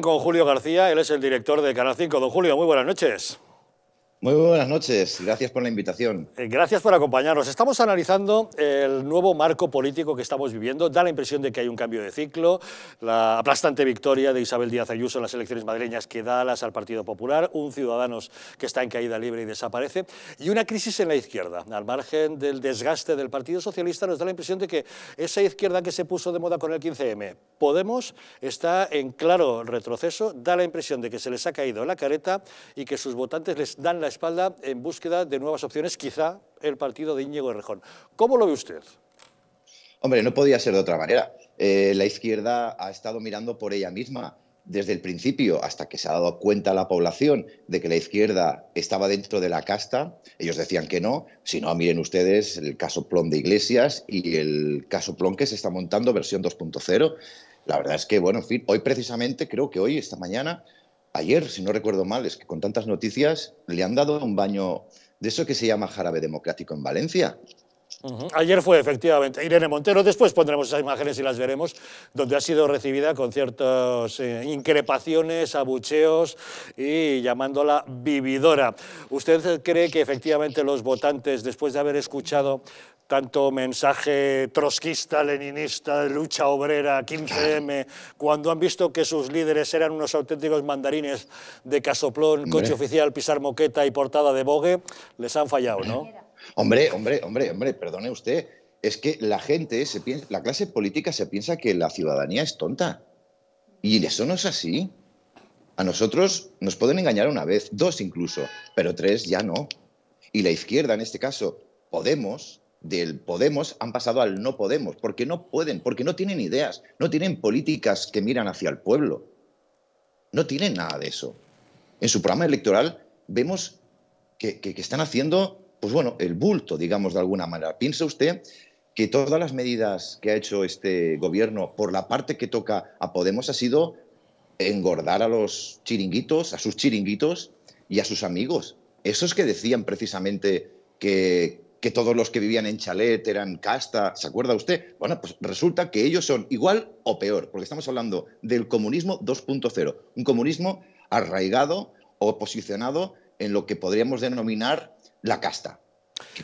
con Julio García, él es el director de Canal 5. Don Julio, muy buenas noches. Muy buenas noches, gracias por la invitación. Eh, gracias por acompañarnos. Estamos analizando el nuevo marco político que estamos viviendo. Da la impresión de que hay un cambio de ciclo, la aplastante victoria de Isabel Díaz Ayuso en las elecciones madrileñas que da alas al Partido Popular, un Ciudadanos que está en caída libre y desaparece, y una crisis en la izquierda. Al margen del desgaste del Partido Socialista, nos da la impresión de que esa izquierda que se puso de moda con el 15M, Podemos, está en claro retroceso, da la impresión de que se les ha caído la careta y que sus votantes les dan la espalda en búsqueda de nuevas opciones, quizá el partido de Íñigo Errejón. ¿Cómo lo ve usted? Hombre, no podía ser de otra manera. Eh, la izquierda ha estado mirando por ella misma desde el principio hasta que se ha dado cuenta la población de que la izquierda estaba dentro de la casta, ellos decían que no, si no, miren ustedes el caso Plom de Iglesias y el caso Plon que se está montando versión 2.0. La verdad es que, bueno, en fin, hoy precisamente, creo que hoy, esta mañana, ayer, si no recuerdo mal, es que con tantas noticias le han dado un baño de eso que se llama jarabe democrático en Valencia. Ayer fue efectivamente Irene Montero, después pondremos esas imágenes y las veremos, donde ha sido recibida con ciertas eh, increpaciones, abucheos y llamándola vividora. ¿Usted cree que efectivamente los votantes, después de haber escuchado tanto mensaje trotskista, leninista, lucha obrera, 15M, cuando han visto que sus líderes eran unos auténticos mandarines de casoplón, coche oficial, pisar moqueta y portada de bogue, les han fallado, ¿no? Hombre, hombre, hombre, hombre, perdone usted, es que la gente, se piensa, la clase política se piensa que la ciudadanía es tonta. Y eso no es así. A nosotros nos pueden engañar una vez, dos incluso, pero tres ya no. Y la izquierda, en este caso, Podemos, del Podemos han pasado al no Podemos, porque no pueden, porque no tienen ideas, no tienen políticas que miran hacia el pueblo. No tienen nada de eso. En su programa electoral vemos que, están haciendo, pues bueno, el bulto, digamos, de alguna manera. ¿Piensa usted que todas las medidas que ha hecho este gobierno por la parte que toca a Podemos ha sido engordar a los chiringuitos, a sus chiringuitos y a sus amigos? Esos que decían precisamente que, que todos los que vivían en chalet eran casta, ¿se acuerda usted? Bueno, pues resulta que ellos son igual o peor, porque estamos hablando del comunismo 2.0, un comunismo arraigado o posicionado en lo que podríamos denominar la casta,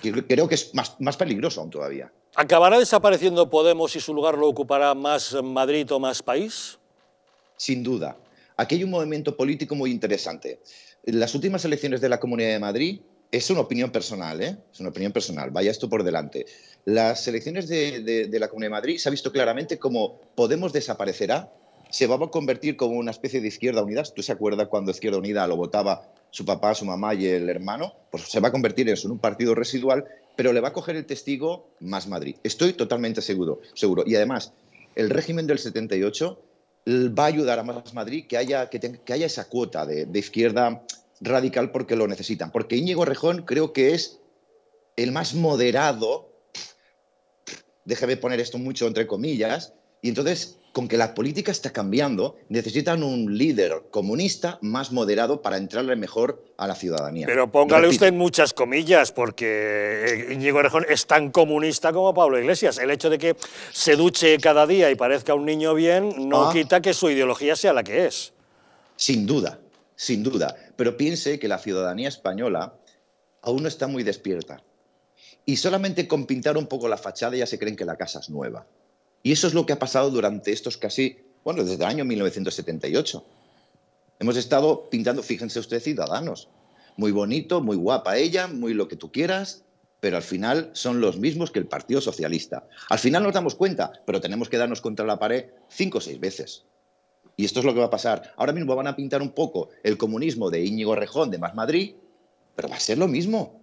que creo que es más, más peligroso aún todavía. ¿Acabará desapareciendo Podemos y su lugar lo ocupará más Madrid o más país? Sin duda. Aquí hay un movimiento político muy interesante. En las últimas elecciones de la Comunidad de Madrid, es una opinión personal, ¿eh? es una opinión personal, vaya esto por delante. Las elecciones de, la Comunidad de Madrid se ha visto claramente como Podemos desaparecerá, se va a convertir como una especie de Izquierda Unida. ¿Tú se acuerdas cuando Izquierda Unida lo votaba su papá, su mamá y el hermano? Pues se va a convertir en un partido residual, pero le va a coger el testigo más Madrid. Estoy totalmente seguro. seguro. Y además, el régimen del 78 va a ayudar a más Madrid que haya, que, haya esa cuota de, de izquierda radical porque lo necesitan. Porque Íñigo Rejón creo que es el más moderado, déjeme poner esto mucho entre comillas, y entonces con que la política está cambiando, necesitan un líder comunista más moderado para entrarle mejor a la ciudadanía. Pero póngale usted muchas comillas, porque eh, Íñigo Rejón es tan comunista como Pablo Iglesias. El hecho de que se duche cada día y parezca un niño bien no ah. quita que su ideología sea la que es. Sin duda, sin duda. Pero piense que la ciudadanía española aún no está muy despierta. Y solamente con pintar un poco la fachada ya se creen que la casa es nueva. Y eso es lo que ha pasado durante estos casi, bueno, desde el año 1978. Hemos estado pintando, fíjense ustedes, ciudadanos. Muy bonito, muy guapa ella, muy lo que tú quieras, pero al final son los mismos que el Partido Socialista. Al final nos damos cuenta, pero tenemos que darnos contra la pared cinco o seis veces. Y esto es lo que va a pasar. Ahora mismo van a pintar un poco el comunismo de Íñigo Rejón de Más Madrid, pero va a ser lo mismo.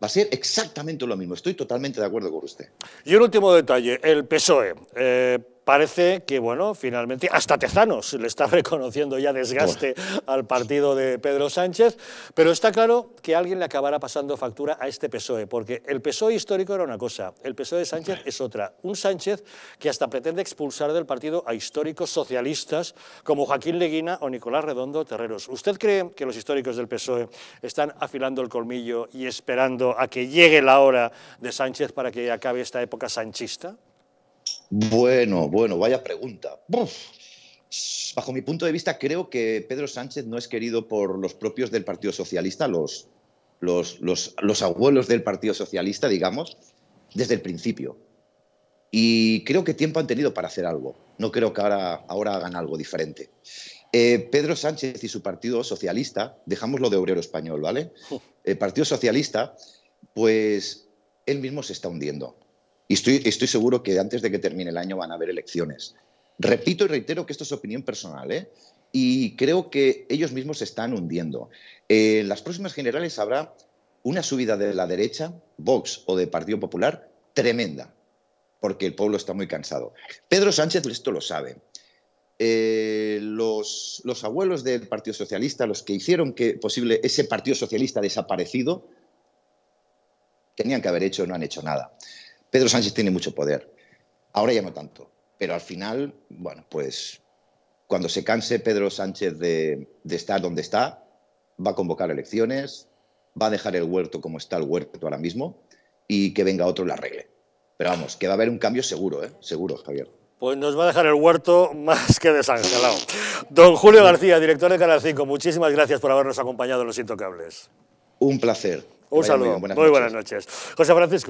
Va a ser exactamente lo mismo. Estoy totalmente de acuerdo con usted. Y un último detalle, el PSOE. Eh, parece que, bueno, finalmente hasta Tezanos le está reconociendo ya desgaste al partido de Pedro Sánchez, pero está claro que alguien le acabará pasando factura a este PSOE, porque el PSOE histórico era una cosa, el PSOE de Sánchez es otra. Un Sánchez que hasta pretende expulsar del partido a históricos socialistas como Joaquín Leguina o Nicolás Redondo Terreros. ¿Usted cree que los históricos del PSOE están afilando el colmillo y esperando a que llegue la hora de Sánchez para que acabe esta época sanchista? Bueno, bueno, vaya pregunta. Bajo mi punto de vista, creo que Pedro Sánchez no es querido por los propios del Partido Socialista, los, los, abuelos del Partido Socialista, digamos, desde el principio. Y creo que tiempo han tenido para hacer algo. No creo que ahora, ahora hagan algo diferente. Eh, Pedro Sánchez y su Partido Socialista, dejamos lo de obrero español, ¿vale? El Partido Socialista, pues él mismo se está hundiendo. Y estoy, seguro que antes de que termine el año van a haber elecciones. Repito y reitero que esto es opinión personal, ¿eh? y creo que ellos mismos se están hundiendo. Eh, en las próximas generales habrá una subida de la derecha, Vox o de Partido Popular, tremenda, porque el pueblo está muy cansado. Pedro Sánchez esto lo sabe. Eh, los, abuelos del Partido Socialista, los que hicieron que posible ese Partido Socialista desaparecido, tenían que haber hecho, no han hecho nada. Pedro Sánchez tiene mucho poder. Ahora ya no tanto. Pero al final, bueno, pues cuando se canse Pedro Sánchez de, estar donde está, va a convocar elecciones, va a dejar el huerto como está el huerto ahora mismo y que venga otro y la arregle. Pero vamos, que va a haber un cambio seguro, ¿eh? Seguro, Javier. Pues nos va a dejar el huerto más que desangelado. Don Julio García, director de Canal 5, muchísimas gracias por habernos acompañado en Los Intocables. Un placer. Un saludo. Muy buenas noches. José Francisco.